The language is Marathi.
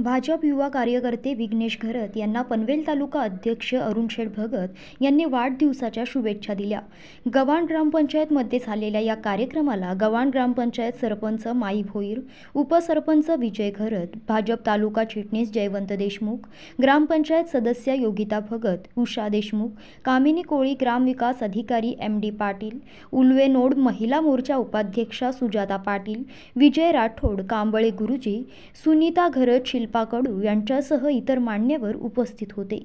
भाजप युवा कार्यकर्ते विघ्नेश घरत यांना पनवेल तालुका अध्यक्ष अरुण अरुणशेठ भगत यांनी वाढदिवसाच्या शुभेच्छा दिल्या गव्हाण ग्रामपंचायतमध्ये झालेल्या या कार्यक्रमाला गव्हाण ग्रामपंचायत सरपंच माई भोईर उपसरपंच विजय घरत भाजप तालुका चिटणीस जयवंत देशमुख ग्रामपंचायत सदस्य योगिता भगत उषा देशमुख कामिनी कोळी ग्रामविकास अधिकारी एम डी पाटील उलवेनोड नोड महिला मोर्चा उपाध्यक्षा सुजाता पाटील विजय राठोड कांबळे गुरुजी सुनीता घरत शिल्पा कडू यांच्यासह इतर मान्यवर उपस्थित होते